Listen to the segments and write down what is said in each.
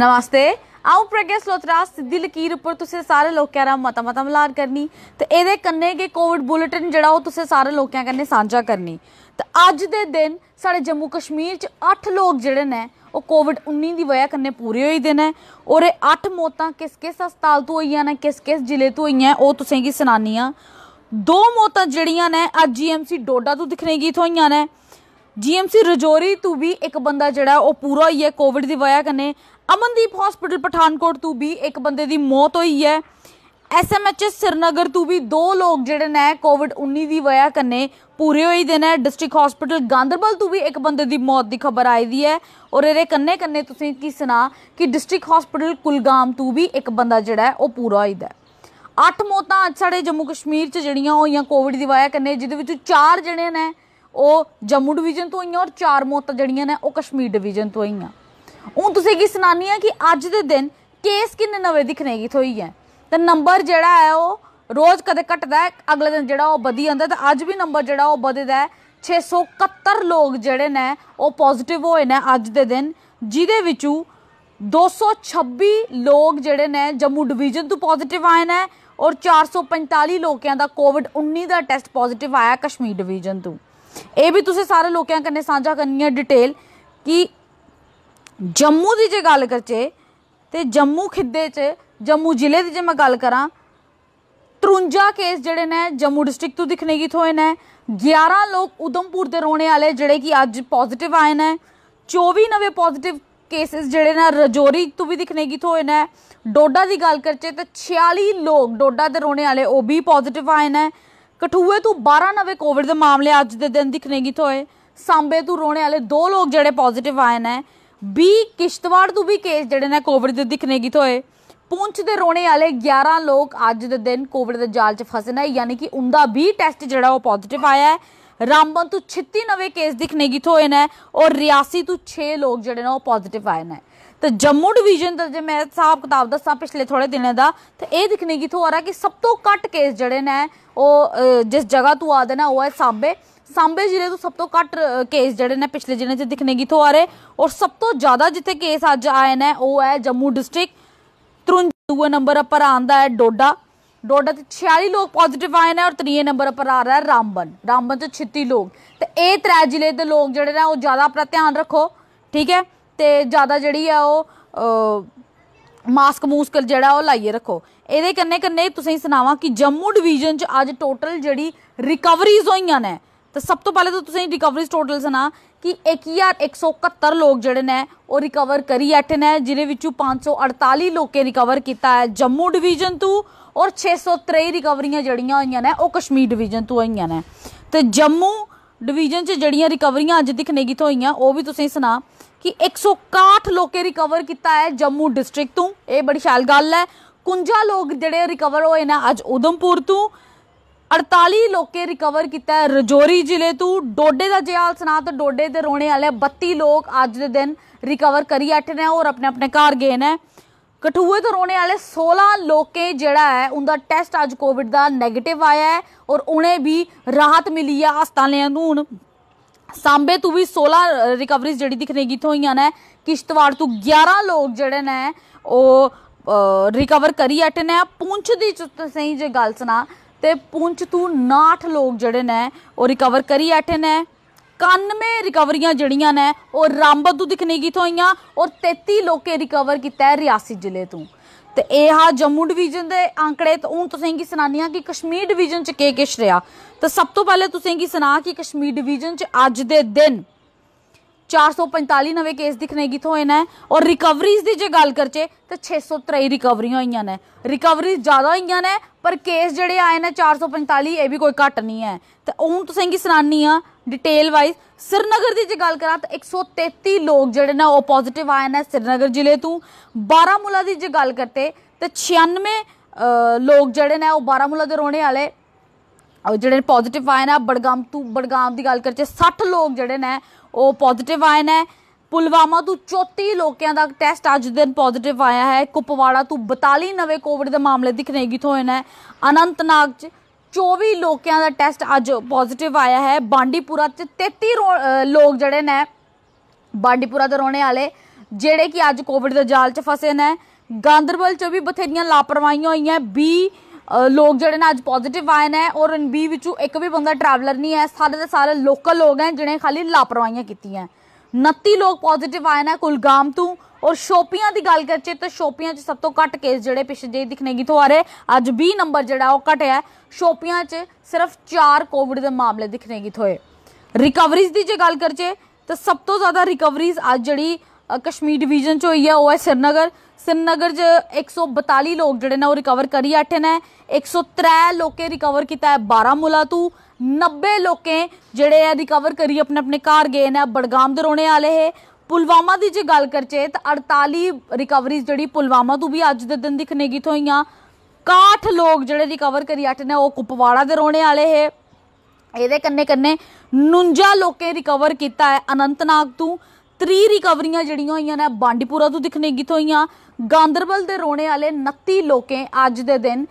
ਨਮਸਤੇ ਆਉ ਪ੍ਰਗਿਆ ਸਲੋਤਰਾ ਸਿੱਧੀ ਲਕੀਰ ਉੱਪਰ ਤੁਸੀਂ ਸਾਰੇ ਲੋਕਾਂ ਨਾਲ ਮਤਾ ਮਤਾ ਮਲਾਰ ਕਰਨੀ ਤੇ ਇਹਦੇ ਕੰਨੇ ਕੇ ਕੋਵਿਡ ਬੁਲੇਟਿਨ ਜਿਹੜਾ ਉਹ ਤੁਸੀਂ ਸਾਰੇ ਲੋਕਾਂ ਕੰਨੇ ਸਾਂਝਾ ਕਰਨੀ ਤੇ ਅੱਜ ਦੇ ਦਿਨ ਸਾਡੇ ਜੰਮੂ ਕਸ਼ਮੀਰ ਚ 8 ਲੋਕ ਜਿਹੜੇ ਨੇ ਉਹ ਕੋਵਿਡ 19 ਦੀ ਵਜ੍ਹਾ ਕੰਨੇ ਪੂਰੇ ਹੋਈ ਦਿਨ ਹੈ ਔਰ ਇਹ 8 ਮੌਤਾਂ ਕਿਸ ਕਿਸ ਹਸਪਤਾਲ ਤੋਂ ਹੋਈਆਂ ਨੇ ਕਿਸ ਕਿਸ ਜ਼ਿਲ੍ਹੇ ਤੋਂ ਹੋਈਆਂ ਉਹ ਤੁਸੀਂ ਕੀ ਸੁਣਾਨੀਆਂ ਦੋ ਮੌਤਾਂ ਜਿਹੜੀਆਂ ਨੇ ਅੱਜ ਜੀਐਮਸੀ ਡੋਡਾ ਤੋਂ ਦਿਖਣੇਗੀ ਤੋਂ ਹੋਈਆਂ ਨੇ ਜੀਐਮਸੀ ਰਜੋਰੀ ਤੋਂ ਵੀ ਇੱਕ ਬੰਦਾ ਜਿਹੜਾ ਉਹ ਪੂਰਾ ਹੀ ਹੈ ਕੋਵਿਡ ਦੀ ਵਜ੍ਹਾ ਕਨੇ ਅਮਨਦੀਪ ਹਸਪੀਟਲ ਪਠਾਨਕੋਟ ਤੋਂ ਵੀ ਇੱਕ ਬੰਦੇ ਦੀ ਮੌਤ ਹੋਈ ਹੈ ਐਸਐਮਐਚਐਸ ਸਿਰਨਗਰ ਤੋਂ ਵੀ ਦੋ ਲੋਕ ਜਿਹੜੇ ਨੇ ਕੋਵਿਡ 19 ਦੀ ਵਜ੍ਹਾ ਕਨੇ ਪੂਰੇ ਹੋਈ ਦੇ ਨੇ ਡਿਸਟ੍ਰਿਕਟ ਹਸਪੀਟਲ ਗਾਂਦਰਬਲ ਤੋਂ ਵੀ ਇੱਕ ਬੰਦੇ ਦੀ ਮੌਤ ਦੀ ਖਬਰ ਆਈ ਦੀ ਹੈ ਔਰ ਇਹਦੇ ਕੰਨੇ ਕੰਨੇ ਤੁਸੀਂ ਕੀ ਸੁਣਾ ਕਿ ਡਿਸਟ੍ਰਿਕਟ ਹਸਪੀਟਲ ਕੁਲਗਾਮ ਤੋਂ ਵੀ ਇੱਕ ਬੰਦਾ ਜਿਹੜਾ ਉਹ ਪੂਰਾ ਹੋਈਦਾ ਅੱਠ ਮੌਤਾਂ ਅੱਜ ਸਾਡੇ ਜੰਮੂ ਕਸ਼ਮੀਰ 'ਚ ਜਿਹੜੀਆਂ ਹੋਈਆਂ ਕੋਵਿਡ ਦੀ ਵਜ੍ਹਾ ਕਨੇ ਜਿਹਦੇ ਵਿੱਚੋਂ ਚਾਰ ਜਣੇ ਨੇ ਉਹ ਜੰਮੂ ਡਿਵੀਜ਼ਨ ਤੋਂ ਆਈਆਂ ਔਰ ਚਾਰ ਮੌਤਾਂ ਜਿਹੜੀਆਂ ਨੇ ਉਹ ਕਸ਼ਮੀਰ ਡਿਵੀਜ਼ਨ ਤੋਂ ਆਈਆਂ ਉਹ ਤੁਸੀਂ ਕੀ ਸੁਣਾਨੀ ਹੈ ਕਿ ਅੱਜ ਦੇ ਦਿਨ ਕੇਸ ਕਿੰਨੇ ਨਵੇਂ ਦਿਖਨੇ ਥੋਈ ਹੈ ਤਾਂ ਨੰਬਰ ਜਿਹੜਾ ਹੈ ਉਹ ਰੋਜ਼ ਕਦੇ ਘਟਦਾ ਹੈ ਅਗਲੇ ਦਿਨ ਜਿਹੜਾ ਉਹ ਵਧੀ ਜਾਂਦਾ ਤਾਂ ਅੱਜ ਵੀ ਨੰਬਰ ਜਿਹੜਾ ਉਹ ਵਧਦਾ ਹੈ 671 ਲੋਕ ਜਿਹੜੇ ਨੇ ਉਹ ਪੋਜ਼ਿਟਿਵ ਹੋਏ ਨੇ ਅੱਜ ਦੇ ਦਿਨ ਜਿਹਦੇ ਵਿੱਚੋਂ 226 ਲੋਕ ਜਿਹੜੇ ਨੇ ਜੰਮੂ ਡਿਵੀਜ਼ਨ ਤੋਂ ਪੋਜ਼ਿਟਿਵ ਆਏ ਨੇ ਔਰ 445 ਲੋਕਾਂ ਦਾ ਕੋਵਿਡ 19 ਦਾ ਟੈਸਟ ਪੋਜ਼ਿਟਿਵ ਆਇਆ ਕਸ਼ਮੀਰ ਡਿਵੀਜ਼ਨ ਤੋਂ ਇਹ ਵੀ ਤੁਸੀਂ ਸਾਰੇ ਲੋਕਾਂ ਕੰਨੇ ਸਾਂਝਾ ਕਰਨੀ ਹੈ ਡਿਟੇਲ ਕਿ ਜੰਮੂ ਦੀ ਜੇ ਗੱਲ ਕਰਚੇ ਤੇ ਜੰਮੂ ਖਿੱਦੇ 'ਚ ਜੰਮੂ ਜ਼ਿਲ੍ਹੇ ਦੀ ਜੇ ਮੈਂ ਗੱਲ ਕਰਾਂ 53 ਕੇਸ ਜਿਹੜੇ ਨੇ ਜੰਮੂ ਡਿਸਟ੍ਰਿਕਟ ਤੋਂ ਦਿਖਨੇ ਕੀ ਹੋਏ ਨੇ 11 ਲੋਕ ਉਦਮਪੁਰ ਦੇ ਰੋਣੇ ਵਾਲੇ ਜਿਹੜੇ ਕਿ ਅੱਜ ਪੋਜ਼ਿਟਿਵ ਆਏ ਨੇ 24 ਨਵੇਂ ਪੋਜ਼ਿਟਿਵ ਕੇਸਿਸ ਜਿਹੜੇ ਨੇ ਰਜੋਰੀ ਤੋਂ ਵੀ ਦਿਖਨੇ ਕੀ ਹੋਏ ਨੇ ਡੋਡਾ ਦੀ ਗੱਲ ਕਰਚੇ ਤੇ 46 ਲੋਕ ਡੋਡਾ ਦੇ ਰੋਣੇ ਵਾਲੇ ਉਹ ਵੀ ਪੋਜ਼ਿਟਿਵ ਆਏ ਨੇ ਕਠੂਏ ਤੋਂ 12 ਨਵੇਂ ਕੋਵਿਡ ਦੇ ਮਾਮਲੇ ਅੱਜ ਦੇ ਦਿਨ ਦਿਖਣੇ ਕਿਥੋਂ ਹੋਏ ਸਾਂਬੇ ਤੋਂ ਰੋਣੇ ਵਾਲੇ ਦੋ ਲੋਕ ਜਿਹੜੇ ਪੋਜ਼ਿਟਿਵ ਆਏ ਨੇ ਵੀ ਕਿਸ਼ਤਵਾੜ ਤੋਂ ਵੀ ਕੇਸ ਜਿਹੜੇ ਨੇ ਕੋਵਿਡ ਦੇ ਦਿਖਣੇ ਕਿਥੋਂ ਹੋਏ ਪੁੰਛ ਦੇ ਰੋਣੇ ਵਾਲੇ 11 ਲੋਕ ਅੱਜ ਦੇ ਦਿਨ ਕੋਵਿਡ ਦੇ ਜਾਲ 'ਚ ਫਸੇ ਨੇ ਯਾਨੀ ਕਿ ਉਹਦਾ ਵੀ ਟੈਸਟ ਜਿਹੜਾ ਉਹ ਪੋਜ਼ਿਟਿਵ ਆਇਆ ਹੈ रामबन तो छित्ती नवे केस दिक्खने गी थ्होए न और रियासी तो छे लोग जेह्ड़े न ओह् पाजिटिव आए न ते जम्मू डिवीजन दा जे में स्हाब कताब दस्सां पिछले थोह्ड़े दिनें दा ते एह् दिक्खने गी थ्होआ दा कि सब तो घट्ट केस जेह्ड़े न ओह् जिस जगह तो आ दे न ओह् ऐ सांबे सांबे जिले तो सब तो घट्ट केस जेह्ड़े न पिछले दिनें च दिक्खने गी थ्होआ दे और सब तो ज्यादा जित्थे केस अज्ज आए न ओह् ऐ जम्मू डिस्ट्रिक्ट त्रुंज दुए नंबर उप्पर आंदा ऐ डोडा ਡੋਡਾ ਤੇ 46 ਲੋਕ ਪੋਜ਼ਿਟਿਵ ਆਏ ਨੇ ਔਰ ਤਰੀਏ ਨੰਬਰ ਪਰ ਆ ਰਿਹਾ ਰਾਮਬਨ ਰਾਮਬਨ ਤੇ 36 ਲੋਕ ਤੇ ਇਹ ਤਰੇ ਜ਼ਿਲ੍ਹੇ ਦੇ ਲੋਕ ਜਿਹੜੇ ਨੇ ਉਹ ਜ਼ਿਆਦਾ ਪਰ ਧਿਆਨ ਰੱਖੋ ਠੀਕ ਹੈ ਤੇ ਜ਼ਿਆਦਾ ਜਿਹੜੀ ਆ ਉਹ ਮਾਸਕ ਮੂਸਕਲ ਜਿਹੜਾ ਉਹ ਲਾਈਏ ਰੱਖੋ ਇਹਦੇ ਕੰਨੇ ਕੰਨੇ ਤੁਸੀਂ ਸੁਣਾਵਾ ਕਿ ਜੰਮੂ ਡਿਵੀਜ਼ਨ ਚ ਅੱਜ ਟੋਟਲ ਜਿਹੜੀ ਰਿਕਵਰੀਜ਼ ਹੋਈਆਂ ਨੇ ਤੇ ਸਭ ਤੋਂ ਪਹਿਲੇ ਤਾਂ ਤੁਸੀਂ ਰਿਕਵਰੀਜ਼ ਟੋਟਲ ਸੁਣਾ ਕਿ 1171 ਲੋਕ ਜਿਹੜੇ ਨੇ ਉਹ ਰਿਕਵਰ ਕਰੀ ਐਟ ਨੇ ਜਿਹਦੇ ਵਿੱਚੋਂ 548 ਲੋਕੇ ਰਿਕਵਰ ਕੀਤਾ ਹੈ ਜੰਮੂ ਡਿਵੀਜ਼ਨ ਤੋਂ ਔਰ 623 ਰਿਕਵਰੀਆਂ ਜਿਹੜੀਆਂ ਹੋਈਆਂ ਨੇ ਉਹ ਕਸ਼ਮੀਰ ਡਿਵੀਜ਼ਨ ਤੋਂ ਆਈਆਂ ਨੇ ਤੇ ਜੰਮੂ ਡਿਵੀਜ਼ਨ 'ਚ ਜਿਹੜੀਆਂ ਰਿਕਵਰੀਆਂ ਅੱਜ ਦਿਖਣੇ ਨੇਗੀ ਤੋਂ ਹੋਈਆਂ ਉਹ ਵੀ ਤੁਸੀਂ ਸੁਣਾ ਕਿ 161 ਲੋਕੇ ਰਿਕਵਰ ਕੀਤਾ ਹੈ ਜੰਮੂ ਡਿਸਟ੍ਰਿਕਟ ਤੋਂ ਇਹ ਬੜੀ ਸ਼ਾਲ ਗੱਲ ਹੈ ਕੁੰਜਾ ਲੋਕ ਜਿਹੜੇ ਰਿਕਵਰ ਹੋਏ ਨੇ ਅੱਜ ਉਦਮਪੁਰ ਤੋਂ 48 ਲੋਕੇ ਰਿਕਵਰ ਕੀਤਾ ਹੈ ਰਜੋਰੀ ਜ਼ਿਲ੍ਹੇ ਤੋਂ ਡੋਡੇ ਦਾ ਜਿਆਲ ਸੁਣਾ ਤਾਂ ਡੋਡੇ ਦੇ ਰੋਣੇ ਵਾਲੇ 32 ਲੋਕ ਅੱਜ ਦੇ ਦਿਨ ਰਿਕਵਰ ਕਰੀ ਅੱਠ ਨੇ ਔਰ ਆਪਣੇ ਆਪਣੇ ਘਰ ਗਏ ਨੇ ਕਠੂਏ ਤੋਂ ਰੋਣੇ ਵਾਲੇ 16 ਲੋਕੇ ਜਿਹੜਾ ਹੈ ਉਹਦਾ ਟੈਸਟ ਅੱਜ ਕੋਵਿਡ ਦਾ 네ਗੇਟਿਵ ਆਇਆ ਹੈ ਔਰ ਉਹਨੇ ਵੀ ਰਾਹਤ ਮਿਲੀ ਆ ਹਸਪਤਾਲਿਆਂ ਨੂੰ ਹੁਣ ਸਾਂਬੇ ਤੋਂ ਵੀ 16 ਰਿਕਵਰੀਜ਼ ਜਿਹੜੀ ਦਿਖਣੇਗੀ ਤੋਂ ਹੋਈਆਂ ਨੇ ਕਿਸ਼ਤਵਾੜ ਤੋਂ 11 ਲੋਕ ਜਿਹੜੇ ਨੇ ਉਹ ਰਿਕਵਰ ਕਰੀ ਐਟ ਨੇ ਪੁੰਛ ਦੀ ਚੁੱਤ ਸਹੀ ਜੇ ਗੱਲ ਸੁਣਾ ਤੇ ਪੁੰਛ ਤੋਂ 9 ਲੋਕ ਜਿਹੜੇ ਨੇ ਉਹ ਰਿਕਵਰ ਕਰੀ ਐਟ ਨੇ 91 ਰਿਕਵਰੀਆਂ ਜਿਹੜੀਆਂ ਨੇ ਉਹ ਰਾਮਬਦੂ ਤੋਂ ਕੀ ਥੋਈਆਂ ਔਰ 33 ਲੋਕੇ ਰਿਕਵਰ ਕੀਤਾ ਰਿਆਸੀ ਜ਼ਿਲ੍ਹੇ ਤੋਂ ਤੇ ਇਹ ਆ ਜੰਮੂ ਡਿਵੀਜ਼ਨ ਦੇ ਅੰਕੜੇ ਤੋਂ ਹੁਣ ਤੁਸੀਂ ਕੀ ਸੁਣਾਨੀਆਂ ਕਿ ਕਸ਼ਮੀਰ ਡਿਵੀਜ਼ਨ ਚ ਕੀ ਕਿਛ ਰਿਹਾ ਤਾਂ ਸਭ ਤੋਂ ਪਹਿਲੇ ਤੁਸੀਂ ਕੀ ਸੁਣਾ ਕਿ ਕਸ਼ਮੀਰ ਡਿਵੀਜ਼ਨ ਚ ਅੱਜ ਦੇ ਦਿਨ 445 ਨਵੇਂ ਕੇਸ ਕੀ ਤੋਂ ਨੇ ਔਰ ਰਿਕਵਰੀਜ਼ ਦੀ ਜੇ ਗੱਲ ਕਰਚੇ ਤਾਂ 623 ਰਿਕਵਰੀਆਂ ਹੋਈਆਂ ਨੇ ਰਿਕਵਰੀਜ਼ ਜ਼ਿਆਦਾ ਹੋਈਆਂ ਨੇ ਪਰ ਕੇਸ ਜਿਹੜੇ ਆਏ ਨੇ 445 ਇਹ ਵੀ ਕੋਈ ਘਟ ਨਹੀਂ ਹੈ ਤੇ ਹੁਣ ਤੁਸੀਂ ਕੀ ਸੁਣਾਨੀਆਂ ਆ ਡਿਟੇਲ ਵਾਈਜ਼ ਸਿਰਨਗਰ ਦੀ ਜੇ ਗੱਲ ਕਰਾਂ ਤਾਂ 133 ਲੋਕ ਜਿਹੜੇ ਨੇ ਉਹ ਪੋਜ਼ਿਟਿਵ ਆਏ ਨੇ ਸਿਰਨਗਰ ਜ਼ਿਲ੍ਹੇ ਤੋਂ ਬਾਰਾਮੂਲਾ ਦੀ ਜੇ ਗੱਲ ਕਰਤੇ ਤੇ 96 ਲੋਕ ਜਿਹੜੇ ਨੇ ਉਹ ਬਾਰਾਮੂਲਾ ਦੇ ਰੋਣੇ ਵਾਲੇ ਜਿਹੜੇ ਪੋਜ਼ਿਟਿਵ ਆਏ ਨੇ ਬੜਗਾਮ ਤੋਂ ਬੜਗਾਮ ਦੀ ਗੱਲ ਕਰਤੇ 60 ਲੋਕ ਜਿਹੜੇ ਨੇ ਉਹ ਪੋਜ਼ਿਟਿਵ ਆਏ ਨੇ ਪੁਲਵਾਮਾ ਤੋਂ 34 ਲੋਕਾਂ ਦਾ ਟੈਸਟ ਅੱਜ ਦਿਨ ਪੋਜ਼ਿਟਿਵ ਆਇਆ ਹੈ ਕੁਪਵਾੜਾ ਤੋਂ 42 ਨਵੇਂ ਕੋਵਿਡ ਦੇ ਮਾਮਲੇ ਦਿਖਣੇਗੀ ਹੋਏ ਨੇ ਅਨੰਤਨਾਗ ਚ 24 ਲੋਕਾਂ ਦਾ ਟੈਸਟ ਅੱਜ ਪੋਜ਼ਿਟਿਵ ਆਇਆ ਹੈ ਬਾਂਡੀਪੁਰਾ ਤੇ 33 ਲੋਕ ਜਿਹੜੇ ਨੇ ਬਾਂਡੀਪੁਰਾ ਦੇ ਰੋਣੇ ਵਾਲੇ ਜਿਹੜੇ ਕਿ ਅੱਜ ਕੋਵਿਡ ਦੇ ਜਾਲ 'ਚ ਫਸੇ ਨੇ ਗਾਂਦਰਬਲ 'ਚ ਵੀ ਬਥੇਰੀਆਂ ਲਾਪਰਵਾਹੀਆਂ ਹੋਈਆਂ 20 ਲੋਕ ਜਿਹੜੇ ਨੇ ਅੱਜ ਪੋਜ਼ਿਟਿਵ ਆਏ ਨੇ ਔਰ 20 ਵਿੱਚੋਂ ਇੱਕ ਵੀ ਬੰਦਾ ਟਰੈਵਲਰ ਨਹੀਂ ਹੈ ਸਾਰੇ ਦੇ ਸਾਰੇ ਲੋਕਲ ਲੋਕ ਹੈ ਜਿਹਨੇ ਖਾਲੀ ਲਾਪਰਵਾਹੀਆਂ ਕੀਤੀਆਂ 29 ਲੋਕ ਪੋਜ਼ਿਟਿਵ ਆਏ ਨੇ ਕੁਲਗਾਮ ਤੋਂ ਔਰ ਸ਼ੋਪੀਆਂ ਦੀ ਗੱਲ ਕਰਚੇ ਤਾਂ ਸ਼ੋਪੀਆਂ 'ਚ ਸਭ ਤੋਂ ਘੱਟ ਕੇਸ ਜਿਹੜੇ ਪਿਛੇ ਜੇ ਦਿਖਨੇਗੀ ਤੋਂ ਆ ਰਹੇ ਅੱਜ 20 ਨੰਬਰ ਜਿਹੜਾ ਉਹ ਘਟਿਆ ਸ਼ੋਪੀਆਂ 'ਚ ਸਿਰਫ 4 ਕੋਵਿਡ ਦੇ ਮਾਮਲੇ ਦਿਖਣੇਗੀ ਥੋਏ ਰਿਕਵਰੀਜ਼ ਦੀ ਜੇ ਗੱਲ ਕਰਚੇ ਤਾਂ ਸਭ ਤੋਂ ਜ਼ਿਆਦਾ ਰਿਕਵਰੀਜ਼ ਅੱਜ ਜਿਹੜੀ ਕਸ਼ਮੀਰ ਡਿਵੀਜ਼ਨ 'ਚ ਹੋਈ ਹੈ ਉਹ ਹੈ ਸਿਰਨਗਰ ਸਿਮਨਗਰ ਜ 142 ਲੋਕ ਜਿਹੜੇ ਨੇ ਉਹ ਰਿਕਵਰ ਕਰੀ ਆਠੇ ਨੇ 103 ਲੋਕੇ ਰਿਕਵਰ ਕੀਤਾ ਹੈ ਬਾਰਾਮੂਲਾ ਤੋਂ 90 ਲੋਕੇ ਜਿਹੜੇ ਆ ਰਿਕਵਰ ਕਰੀ ਆਪਣੇ ਆਪਣੇ ਘਰ ਗਏ ਨੇ ਬੜਗਾਮ ਦੇ ਰੋਣੇ ਵਾਲੇ ਹੈ ਪੁਲਵਾਮਾ ਦੀ ਜੇ ਗੱਲ ਕਰਚੇ ਤਾਂ 48 ਰਿਕਵਰੀਜ਼ ਜਿਹੜੀ ਪੁਲਵਾਮਾ ਤੋਂ ਵੀ ਅੱਜ ਦੇ ਦਿਨ ਦਿਖਨੇ ਗਿਤ ਹੋਈਆਂ 61 ਲੋਕ ਜਿਹੜੇ ਦੀ ਕਵਰ ਕਰੀ ਆਠੇ ਨੇ ਉਹ ਕੁਪਵਾੜਾ ਦੇ ਰੋਣੇ ਵਾਲੇ ਹੈ ਇਹਦੇ ਕੰਨੇ ਕੰਨੇ 49 ਲੋਕੇ ਰਿਕਵਰ ਕੀਤਾ ਹੈ ਅਨੰਤਨਾਗ ਤੋਂ 30 ਰਿਕਵਰੀਆਂ ਜਿਹੜੀਆਂ ਹੋਈਆਂ ਨੇ ਬਾਂਡੀਪੁਰਾ ਤੋਂ ਦਿਖਣੇਗੀ ਹੋਈਆਂ ਗਾਂਦਰਬਲ ਦੇ ਰੋਣੇ ਵਾਲੇ 29 ਲੋਕੇ ਅੱਜ ਦੇ ਦਿਨ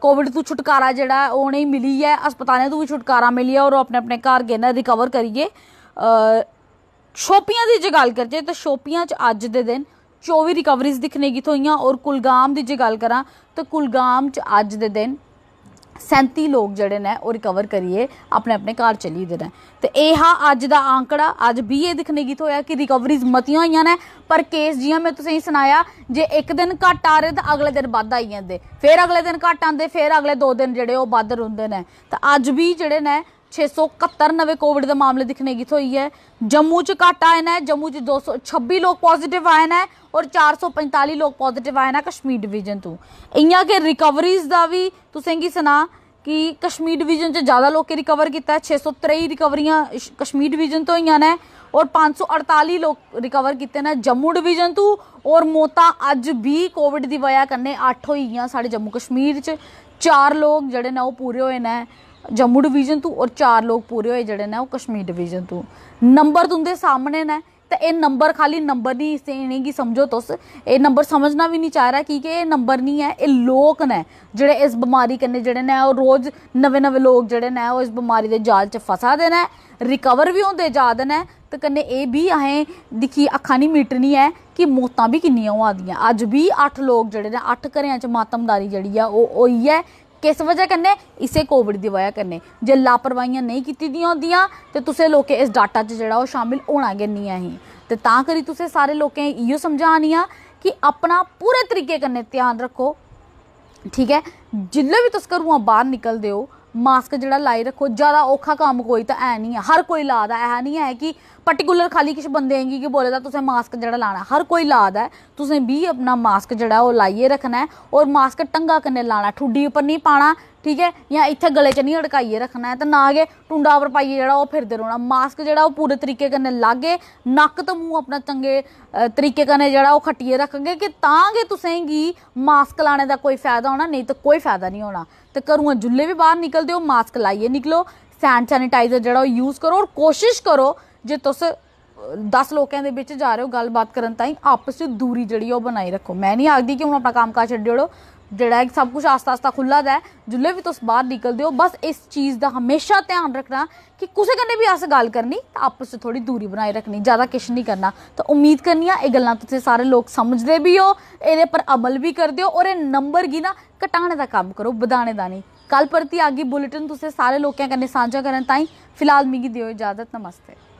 ਕੋਵਿਡ ਤੋਂ ਛੁਟਕਾਰਾ ਜਿਹੜਾ ਉਹਨੇ ਹੀ ਮਿਲੀ ਹੈ ਹਸਪਤਾਲਾਂ ਤੋਂ ਵੀ ਛੁਟਕਾਰਾ ਮਿਲੀ ਹੈ ਔਰ ਆਪਣੇ ਆਪਣੇ ਘਰ ਗਏ ਨੇ ਰਿਕਵਰ ਕਰੀਏ ਸ਼ੋਪੀਆਂ ਦੀ ਜੇ ਗੱਲ ਕਰਦੇ ਤਾਂ ਸ਼ੋਪੀਆਂ 'ਚ ਅੱਜ ਦੇ ਦਿਨ 24 ਰਿਕਵਰੀਜ਼ ਦਿਖਣੇਗੀ ਹੋਈਆਂ ਔਰ ਕੁਲਗਾਮ ਦੀ ਜੇ ਗੱਲ ਕਰਾਂ ਤਾਂ ਕੁਲਗਾਮ 'ਚ ਅੱਜ ਦੇ ਦਿਨ 37 ਲੋਕ ਜਿਹੜੇ ਨੇ ਉਹ ਰਿਕਵਰ ਕਰੀਏ ਆਪਣੇ ਆਪਣੇ ਘਰ ਚਲੀ ਦੇ ਰਹੇ ਤੇ ਇਹ ਆ ਅੱਜ ਦਾ ਆંકੜਾ ਅੱਜ ਵੀ ਇਹ ਦਿਖਨੇ ਗੀਤ ਹੋਇਆ ਕਿ ਰਿਕਵਰੀਜ਼ ਮਤੀਆਂ ਹੋਈਆਂ ਨੇ ਪਰ ਕੇਸ ਜੀਆਂ ਮੈਂ ਤੁਸੀਂ ਸੁਣਾਇਆ ਜੇ ਇੱਕ ਦਿਨ ਘਟ ਆ ਰਹੇ ਤਾਂ ਅਗਲੇ ਦਿਨ ਵੱਧ ਆਈ ਜਾਂਦੇ ਫਿਰ ਅਗਲੇ ਦਿਨ ਘਟ ਆਂਦੇ ਫਿਰ ਅਗਲੇ ਦੋ ਦਿਨ ਜਿਹੜੇ ਉਹ ਵੱਧ ਰੁੰਦੇ ਨੇ ਤਾਂ ਅੱਜ ਵੀ ਜਿਹੜੇ ਨੇ 671 ਨਵੇਂ ਕੋਵਿਡ ਦੇ ਮਾਮਲੇ ਦਿਖਣੇ ਕੀ ਹੋਈ ਹੈ ਜੰਮੂ ਚ ਘਟ ਆਇਆ ਨਾ ਜੰਮੂ ਚ 226 ਲੋਕ ਪੋਜ਼ਿਟਿਵ ਆਏ ਨਾ ਔਰ 445 ਲੋਕ ਪੋਜ਼ਿਟਿਵ ਆਏ ਨਾ ਕਸ਼ਮੀਰ ਡਿਵੀਜ਼ਨ ਤੋਂ ਇਆਂ ਕੇ ਰਿਕਵਰੀਜ਼ ਦਾ ਵੀ ਤੁਸੀਂ ਕੀ ਸੁਣਾ ਕਿ ਕਸ਼ਮੀਰ ਡਿਵੀਜ਼ਨ ਚ ਜ਼ਿਆਦਾ ਕੇ ਰਿਕਵਰ ਕੀਤਾ 623 ਰਿਕਵਰੀਆਂ ਕਸ਼ਮੀਰ ਡਿਵੀਜ਼ਨ ਤੋਂ ਹੋਈਆਂ ਨੇ ਔਰ 548 ਲੋਕ ਰਿਕਵਰ ਕੀਤੇ ਨੇ ਜੰਮੂ ਡਿਵੀਜ਼ਨ ਤੋਂ ਔਰ ਮੋਤਾ ਅੱਜ ਵੀ ਕੋਵਿਡ ਦੀ ਵਜ੍ਹਾ ਕਰਨੇ 8 ਹੋਈਆਂ ਸਾਡੇ ਜੰਮੂ ਕਸ਼ਮੀਰ ਚ ਚਾਰ ਲੋਕ ਜਿਹੜੇ ਨੇ ਉਹ ਪੂਰੇ ਹੋਏ ਨੇ ਜੰਮੂ ਡਿਵੀਜ਼ਨ ਤੋਂ ਔਰ ਚਾਰ ਲੋਕ ਪੂਰੇ ਹੋਏ ਜਿਹੜੇ ਨੇ ਉਹ ਕਸ਼ਮੀਰ ਡਿਵੀਜ਼ਨ ਤੋਂ ਨੰਬਰ ਤੁੰਦੇ ਸਾਹਮਣੇ ਨੇ ਤਾਂ ਇਹ ਨੰਬਰ ਖਾਲੀ ਨੰਬਰ ਨਹੀਂ ਇਸੇ ਨਹੀਂ ਕਿ ਸਮਝੋ ਤੁਸ ਇਹ ਨੰਬਰ ਸਮਝਣਾ ਵੀ ਨਹੀਂ ਚਾਹ ਕਿ ਕਿ ਇਹ ਨੰਬਰ ਨਹੀਂ ਹੈ ਇਹ ਲੋਕ ਨੇ ਜਿਹੜੇ ਇਸ ਬਿਮਾਰੀ ਕੰਨੇ ਜਿਹੜੇ ਨੇ ਉਹ ਰੋਜ਼ ਨਵੇਂ ਨਵੇਂ ਲੋਕ ਜਿਹੜੇ ਨੇ ਉਹ ਇਸ ਬਿਮਾਰੀ ਦੇ ਜਾਲ 'ਚ ਫਸਾ ਦੇਣਾ ਰਿਕਵਰ ਵੀ ਹੁੰਦੇ ਜਾ ਦੇਣਾ ਤੇ ਕੰਨੇ ਇਹ ਵੀ ਆਹੇ ਦਿਖੀ ਅੱਖਾਂ ਨਹੀਂ ਮੀਟਣੀ ਹੈ ਕਿ ਮੌਤਾਂ ਵੀ ਕਿੰਨੀਆਂ ਆਉਂਦੀਆਂ ਅੱਜ ਵੀ 8 ਲੋਕ ਜਿਹੜੇ ਨੇ 8 ਘਰਿਆਂ 'ਚ ਮਾਤਮਦਾਰੀ ਜਿਹੜੀ ਆ ਉਹ ਹੋਈ ਹੈ ਕਿਸ ਵਜ੍ਹਾ ਕਰਨੇ ਇਸੇ ਕੋਵਿਡ ਦੀ ਵਜ੍ਹਾ ਕਰਨੇ ਜੇ ਲਾਪਰਵਾਹੀਆਂ ਨਹੀਂ ਕੀਤੀ ਦੀਆਂ ਹੁੰਦੀਆਂ ਤੇ ਤੁਸੀਂ ਲੋਕੇ ਇਸ ਡਾਟਾ 'ਚ ਜਿਹੜਾ ਉਹ ਸ਼ਾਮਿਲ ਹੋਣਾਗੇ ਨਹੀਂ ਆਹੀ ਤੇ ਤਾਂ ਕਰੀ ਤੁਸੀਂ ਸਾਰੇ ਲੋਕੇ ਇਹੋ ਆ ਕਿ ਆਪਣਾ ਪੂਰੇ ਤਰੀਕੇ ਕਰਨੇ ਧਿਆਨ ਰੱਖੋ ਠੀਕ ਹੈ ਜਿੱਲੇ ਵੀ ਤੁਸੀਂ ਘਰੋਂ ਬਾਹਰ ਨਿਕਲਦੇ ਹੋ ਮਾਸਕ ਜਿਹੜਾ ਲਾਈ ਰੱਖੋ ਜ਼ਿਆਦਾ ਔਖਾ ਕੰਮ ਕੋਈ ਤਾਂ ਐ ਨਹੀਂ ਹੈ ਹਰ ਕੋਈ ਲਾਦਾ ਐ ਨਹੀਂ ਹੈ ਕਿ ਪਾਰਟਿਕੂਲਰ ਖਾਲੀ ਕਿਸ ਬੰਦੇ ਆਂਗੀ ਕਿ ਬੋਲੇਗਾ ਤੁਸੀਂ ਮਾਸਕ ਜਿਹੜਾ ਲਾਣਾ ਹਰ ਕੋਈ ਲਾਦਾ ਤੁਸੀਂ ਵੀ ਆਪਣਾ ਮਾਸਕ ਜਿਹੜਾ ਉਹ ਲਾਈਏ ਰੱਖਣਾ ਔਰ ਮਾਸਕ ਟੰਗਾ ਕੰਨੇ ਲਾਣਾ ਠੁੱਡੀ ਉੱਪਰ ਨਹੀਂ ਪਾਣਾ ਠੀਕ ਹੈ ਜਾਂ ਇੱਥੇ ਗਲੇ 'ਚ ਨਹੀਂ ਅੜਕਾਈਏ ਰੱਖਣਾ ਹੈ ਤੇ ਨਾ ਕਿ ਟੁੰਡਾ ਉੱਪਰ ਪਾਈਏ ਜਿਹੜਾ ਉਹ ਫਿਰਦੇ ਰਹਣਾ ਮਾਸਕ ਜਿਹੜਾ ਉਹ ਪੂਰੇ ਤਰੀਕੇ ਕੰਨੇ ਲਾਗੇ ਨੱਕ ਤੇ ਮੂੰਹ ਆਪਣਾ ਚੰਗੇ ਤਰੀਕੇ ਕੰਨੇ ਜਿਹੜਾ ਉਹ ਖੱਟੀਏ ਰੱਖਾਂਗੇ ਕਿ ਤਾਂ ਕਿ ਤੁਸੀਂ ਕੀ ਮਾਸਕ ਲਾਣੇ ਦਾ ਕੋਈ ਫਾਇਦਾ ਹੋਣਾ ਨਹੀਂ ਤਾਂ ਕੋਈ ਫਾਇਦਾ ਨਹੀਂ ਹੋਣਾ ਤੇ ਕਰੂਆਂ ਜੁੱਲੇ ਵੀ ਬਾਹਰ ਨਿਕਲਦੇ ਹੋ ਮਾਸਕ ਲਾਈਏ ਨਿਕਲੋ ਸੈਨਟਾਈਜ਼ਰ ਜਿਹੜਾ ਉਹ ਯੂਜ਼ ਕਰੋ ਔਰ ਕੋਸ਼ਿਸ਼ ਕਰੋ ਜੇ ਤੁਸੀਂ 10 ਲੋਕਾਂ ਦੇ ਵਿੱਚ ਜਾ ਰਹੇ ਹੋ ਗੱਲਬਾਤ ਕਰਨ ਤਾਂ ਆਪਸ ਵਿੱਚ ਦੂਰੀ ਜਿਹੜੀ ਉਹ ਬਣਾਈ ਰੱਖੋ ਮੈਂ ਨਹੀਂ ਆਖਦੀ ਕਿ ਹੁਣ ਆਪਣਾ ਕੰਮ ਛੱਡ ਛੱਡਿਓ ਜਿਹੜਾ ਇੱਕ ਸਭ ਕੁਝ ਆਸਤਾ ਆਸਤਾ ਖੁੱਲਾ ਦਾ ਜੁਲੇ ਵੀ ਤੁਸੀਂ ਬਾਹਰ ਨਿਕਲਦੇ ਹੋ ਬਸ ਇਸ ਚੀਜ਼ ਦਾ ਹਮੇਸ਼ਾ ਧਿਆਨ ਰੱਖਣਾ ਕਿ ਕਿਸੇ ਕੰਨੇ ਵੀ ਆਸ ਗੱਲ ਕਰਨੀ ਤਾਂ ਆਪਸ ਵਿੱਚ ਥੋੜੀ ਦੂਰੀ ਬਣਾਈ ਰੱਖਣੀ ਜ਼ਿਆਦਾ ਕਿਛ ਨਹੀਂ ਕਰਨਾ ਤਾਂ ਉਮੀਦ ਕਰਨੀ ਆ ਇਹ ਗੱਲਾਂ ਤੁਸੀਂ ਸਾਰੇ ਲੋਕ ਸਮਝਦੇ ਵੀ ਹੋ ਇਹਦੇ ਪਰ ਅਮਲ ਵੀ ਕਰਦੇ ਹੋ ਔਰ ਇਹ ਨੰਬਰ ਕੀ ਨਾ ਘਟਾਣੇ ਦਾ ਕੰਮ ਕਰੋ ਵਧਾਣੇ ਦਾ ਨਹੀਂ ਕੱਲ ਪਰਤੀ ਆਗੀ ਬੁਲੇਟਿਨ ਤੁਸੀਂ ਸਾਰੇ ਲੋਕਾਂ ਕੰਨੇ ਸਾਂਝਾ ਕਰਨ ਤਾਂ ਹੀ ਫਿਲਹਾਲ ਮੀਗੀ ਦਿਓ ਇਜਾਜ਼ਤ ਨਮਸਤੇ